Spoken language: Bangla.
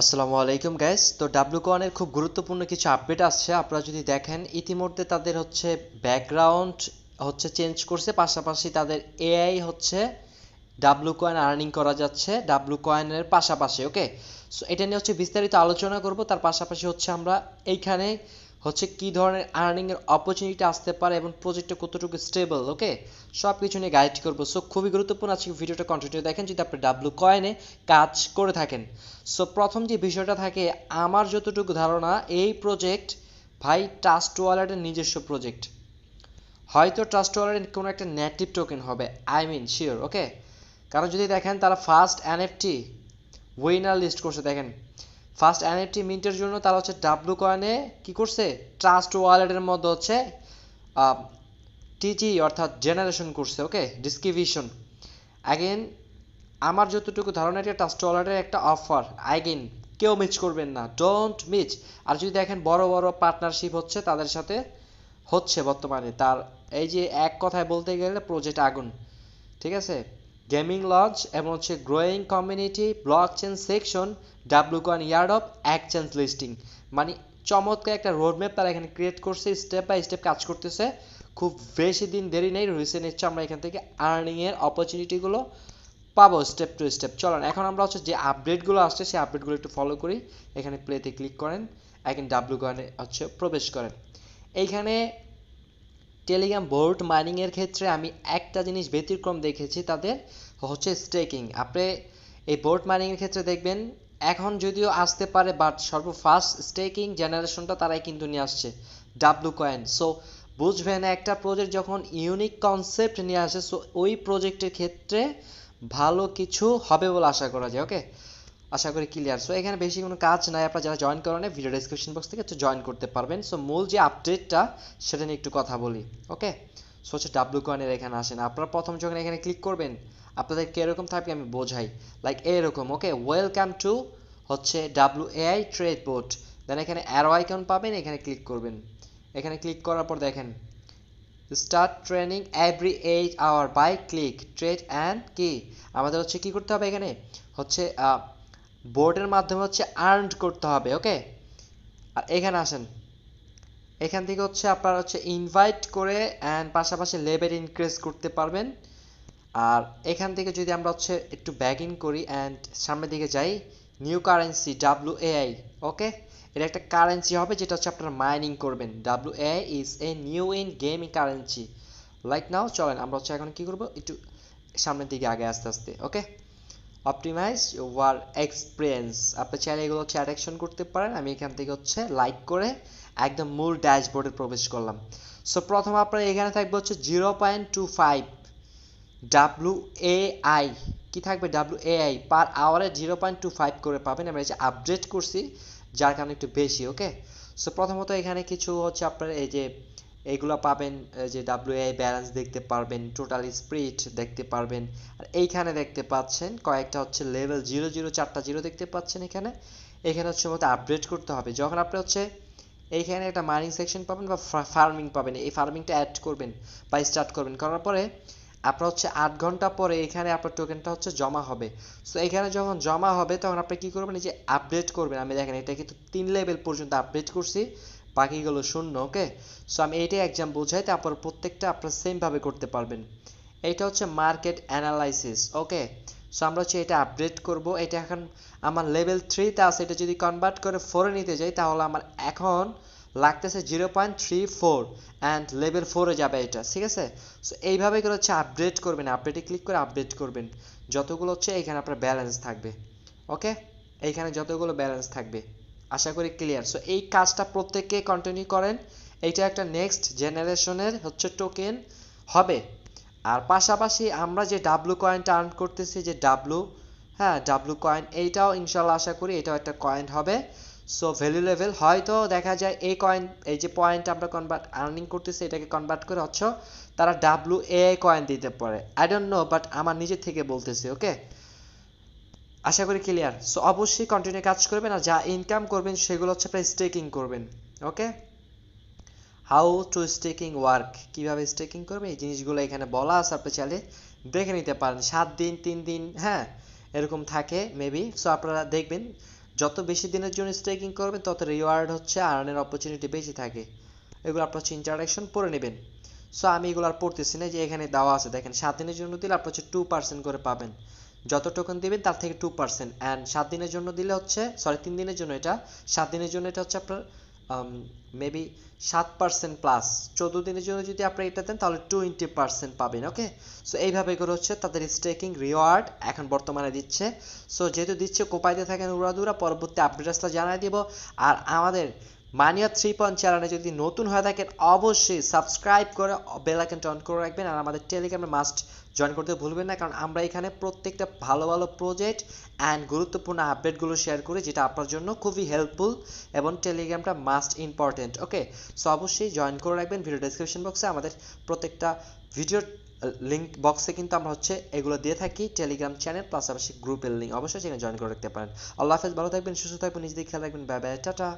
আসসালামু আলাইকুম গাইস তো ডাব্লু কনের খুব গুরুত্বপূর্ণ কিছু আপডেট আসছে আপনারা যদি দেখেন ইতিমধ্যে তাদের হচ্ছে ব্যাকগ্রাউন্ড হচ্ছে চেঞ্জ করছে পাশাপাশি তাদের এআই হচ্ছে ডাব্লু কয়েন আর্নিং করা যাচ্ছে ডাব্লু কয়েনের পাশাপাশি ওকে সো এটা নিয়ে হচ্ছে বিস্তারিত আলোচনা করব তার পাশাপাশি হচ্ছে আমরা এইখানে হচ্ছে কি ধরনের আর্নিংয়ের অপরচুনিটি আসতে পারে এবং প্রজেক্টটা কতটুকু স্টেবল ওকে সব কিছু নিয়ে গাইড করবো সো খুবই গুরুত্বপূর্ণ আজকে ভিডিওটা কন্টিনিউ দেখেন যদি আপনি ডাব্লু কয়েনে কাজ করে থাকেন সো প্রথম যে বিষয়টা থাকে আমার যতটুকু ধারণা এই প্রজেক্ট ভাই ট্রাস্ট ওয়ালেটের নিজস্ব প্রজেক্ট হয়তো ট্রাস্ট ওয়ালেটের কোনো একটা নেটিভ টোকেন হবে আই মিন শিওর ওকে কারণ যদি দেখেন তারা ফার্স্ট এনএফটি উইনার লিস্ট করছে দেখেন ফার্স্ট এনএফটি মিন্টের জন্য তারা হচ্ছে ডাব্লু কয়েনে কী করছে ট্রাস্ট ওয়ালেটের মধ্যে হচ্ছে টিজি অর্থাৎ জেনারেশন করছে ওকে ডিসক্রিপশন অ্যাগেন আমার যতটুকু ধারণা এটা ট্রাস্ট ওয়ালেটের একটা অফার অ্যাগেন কেউ মিস করবেন না ডোন্ট মিস আর যদি দেখেন বড় বড় পার্টনারশিপ হচ্ছে তাদের সাথে হচ্ছে বর্তমানে তার এই যে এক কথায় বলতে গেলে প্রজেক্ট আগুন ঠিক আছে গেমিং লঞ্চ এবং হচ্ছে growing community blockchain section W কন ইয়ার্ড অফ অ্যাকচেঞ্জ লিস্টিং মানে চমৎকার একটা রোডম্যাপ তারা এখানে ক্রিয়েট করছে স্টেপ বাই স্টেপ কাজ করতেছে খুব বেশি দিন দেরি নেই রিসেন্ট হচ্ছে আমরা এখান থেকে আর্নিংয়ের অপরচুনিটিগুলো পাবো স্টেপ টু স্টেপ চলেন এখন আমরা হচ্ছে যে আপডেটগুলো আসছে সেই আপডেটগুলো একটু ফলো করি এখানে প্লেতে ক্লিক করেন এখন ডাব্লু গানে হচ্ছে প্রবেশ করেন এইখানে টেলিগ্রাম বোর্ড মাইনিংয়ের ক্ষেত্রে আমি একটা জিনিস ব্যতিক্রম দেখেছি তাদের হচ্ছে স্টেকিং আপনি এই বোর্ড মাইনিংয়ের ক্ষেত্রে দেখবেন এখন যদিও আসতে পারে বাট সর্বফার্স্ট স্টেকিং জেনারেশনটা তারাই কিন্তু নিয়ে আসছে ডাব্লু কয়েন সো বুঝবেন একটা প্রজেক্ট যখন ইউনিক কনসেপ্ট নিয়ে আসে সো ওই প্রজেক্টের ক্ষেত্রে ভালো কিছু হবে বলে আশা করা যায় ওকে আশা করি ক্লিয়ার সো এখানে বেশি কোনো কাজ নাই আপনারা যারা জয়েন করেন ভিডিও ডিসক্রিপশন বক্স থেকে জয়েন করতে পারবেন সো মূল যে আপডেটটা সেটা নিয়ে একটু কথা বলি ওকে সো হচ্ছে ডাব্লু কয়েনের এখানে আসেন আপনারা প্রথম যখন এখানে ক্লিক করবেন আপনাদের কীরকম থাকবে আমি বোঝাই লাইক এরকম ওকে ওয়েলকাম টু হচ্ছে W AI trade board then এখানে অ্যারো আইকন পাবেন এখানে ক্লিক করবেন এখানে ক্লিক করার পর দেখেন start training every eight hour by click trade and কি আমাদের হচ্ছে কি করতে হবে এখানে হচ্ছে বোর্ডের মাধ্যমে হচ্ছে আর্ন করতে হবে ওকে আর এখানে আসেন এখান থেকে হচ্ছে আপনারা হচ্ছে ইনভাইট করে অ্যান্ড পাশাপাশি লেভেল ইনক্রিজ করতে পারবেন আর এখান থেকে যদি আমরা হচ্ছে একটু ব্যাগ ইন করি অ্যান্ড সামনের দিকে যাই new currency W AI okay এটা একটা কারেন্সি হবে যেটা হচ্ছে আপনারা মাইনিং করবেন W A is a new in gaming currency like now চলেন আমরা হচ্ছে এখন কী করবো একটু সামনের দিকে আগে আস্তে আস্তে ওকে অপটিমাইজ ওয়ার এক্সপিরিয়েন্স আপনি চাইলে এগুলো হচ্ছে অ্যাডাকশন করতে পারেন আমি এখান থেকে হচ্ছে লাইক করে একদম মূল ড্যাশবোর্ডে প্রবেশ করলাম সো প্রথম আপনার এখানে থাকবে হচ্ছে zero point two five W A I কী থাকবে ডাব্লু এ আই পার আওয়ারে জিরো পয়েন্ট টু ফাইভ করে পাবেন আমরা যে আপডেট করছি যার কারণে একটু বেশি ওকে সো প্রথমত এখানে কিছু হচ্ছে আপনার এই যে এইগুলো পাবেন যে ডাব্লিউআই ব্যালেন্স দেখতে পারবেন টোটাল স্প্রিট দেখতে পারবেন আর এইখানে দেখতে পাচ্ছেন কয়েকটা হচ্ছে লেভেল জিরো জিরো চারটা জিরো দেখতে পাচ্ছেন এখানে এখানে হচ্ছে মতো আপডেট করতে হবে যখন আপনি হচ্ছে এইখানে একটা মাইনিং সেকশন পাবেন বা ফার্মিং পাবেন এই ফার্মিংটা অ্যাড করবেন বা স্টার্ট করবেন করার পরে আপনার হচ্ছে আট ঘন্টা পরে এখানে আপনার টোকেনটা হচ্ছে জমা হবে সো এখানে যখন জমা হবে তখন আপনি কী করবেন এই যে আপডেট করবেন আমি দেখেন এটা কিন্তু তিন লেভেল পর্যন্ত আপডেট করছি বাকি গেল শূন্য ওকে সো আমি এইটাই এক্সাম বোঝাই তারপর প্রত্যেকটা আপনারা সেমভাবে করতে পারবেন এটা হচ্ছে মার্কেট অ্যানালাইসিস ওকে সো আমরা হচ্ছে এটা আপডেট করব এটা এখন আমার লেভেল থ্রিতে আছে এটা যদি কনভার্ট করে ফোরে নিতে যাই তাহলে আমার এখন লাগতেছে zero point three four and level ফোরে যাবে এটা ঠিক আছে সো এইভাবে করে হচ্ছে আপডেট করবেন আপডেটে ক্লিক করে আপডেট করবেন যতগুলো হচ্ছে এখানে আপনার ব্যালেন্স থাকবে ওকে এইখানে যতগুলো ব্যালেন্স থাকবে আশা করি ক্লিয়ার সো এই কাজটা প্রত্যেকে কন্টিনিউ করেন এইটা একটা নেক্সট জেনারেশনের হচ্ছে টোকেন হবে আর পাশাপাশি আমরা যে ডাব্লু কয়েনটা আর্ন করতেছি যে ডাব্লু হ্যাঁ ডাব্লু কয়েন এইটাও ইনশাল্লাহ আশা করি এটাও একটা কয়েন হবে সো ভ্যালু লেভেল হয়তো দেখা যায় এই কয়েন এই যে পয়েন্ট আমরা কনভার্ট আর্নিং করতেছি এটাকে কনভার্ট করে হচ্ছে তারা ডাব্লু এ কয়েন দিতে পারে আই ডোন্ট নো বাট আমার নিজের থেকে বলতেছি ওকে আশা করি ক্লিয়ার সো অবশ্যই কন্টিনিউ কাজ করবেন আর যা ইনকাম করবেন সেগুলো হচ্ছে আপনার স্টেকিং করবেন okay how to staking work কীভাবে স্টেকিং করবেন এই জিনিসগুলো এখানে বলা আছে আপনি চাইলে দেখে নিতে পারেন সাত দিন তিন দিন হ্যাঁ এরকম থাকে মেবি সো আপনারা দেখবেন যত বেশি দিনের জন্য স্টেকিং করবেন তত রিওয়ার্ড হচ্ছে আর্নের অপরচুনিটি বেশি থাকে এগুলো আপনার হচ্ছে ইন্টারাকশন পরে নেবেন সো আমি এগুলো আর পড়তেছি না যে এখানে দেওয়া আছে দেখেন সাত দিনের জন্য দিলে আপনার হচ্ছে টু পার্সেন্ট করে পাবেন যত টোকেন দিবেন তার থেকে টু পার্সেন্ট অ্যান্ড সাত দিনের জন্য দিলে হচ্ছে সরি তিন দিনের জন্য এটা সাত দিনের জন্য এটা হচ্ছে আপনার মেবি সাত পার্সেন্ট প্লাস চোদ্দ দিনের জন্য যদি আপনি এটা দেন তাহলে টোয়েন্টি পার্সেন্ট পাবেন ওকে সো এইভাবে করে হচ্ছে তাদের স্টেকিং রিওয়ার্ড এখন বর্তমানে দিচ্ছে সো যেহেতু দিচ্ছে কোপাইতে থাকেন উড়াদুরা পরবর্তী আপডেট আসলে জানাই দিব আর আমাদের মানিয়া থ্রি পয়েন্ট চ্যানেলে যদি নতুন হয়ে থাকেন অবশ্যই সাবস্ক্রাইব করে বেলাইকনটা অন করে রাখবেন আর আমাদের টেলিগ্রামে মাস্ট জয়েন করতে ভুলবেন না কারণ আমরা এখানে প্রত্যেকটা ভালো ভালো প্রজেক্ট অ্যান্ড গুরুত্বপূর্ণ আপডেটগুলো শেয়ার করি যেটা আপনার জন্য খুবই হেল্পফুল এবং টেলিগ্রামটা মাস্ট ইম্পর্টেন্ট ওকে সো অবশ্যই জয়েন করে রাখবেন ভিডিও ডিসক্রিপশন বক্সে আমাদের প্রত্যেকটা ভিডিও লিঙ্ক বক্সে কিন্তু আমরা হচ্ছে এগুলো দিয়ে থাকি টেলিগ্রাম চ্যানেল পাশাপাশি গ্রুপের লিঙ্ক অবশ্যই সেখানে জয়েন করে রাখতে পারেন আল্লাহ হাফেজ ভালো থাকবেন সুস্থ থাকবেন নিজেদের খেয়াল রাখবেন বাই বাই টাটা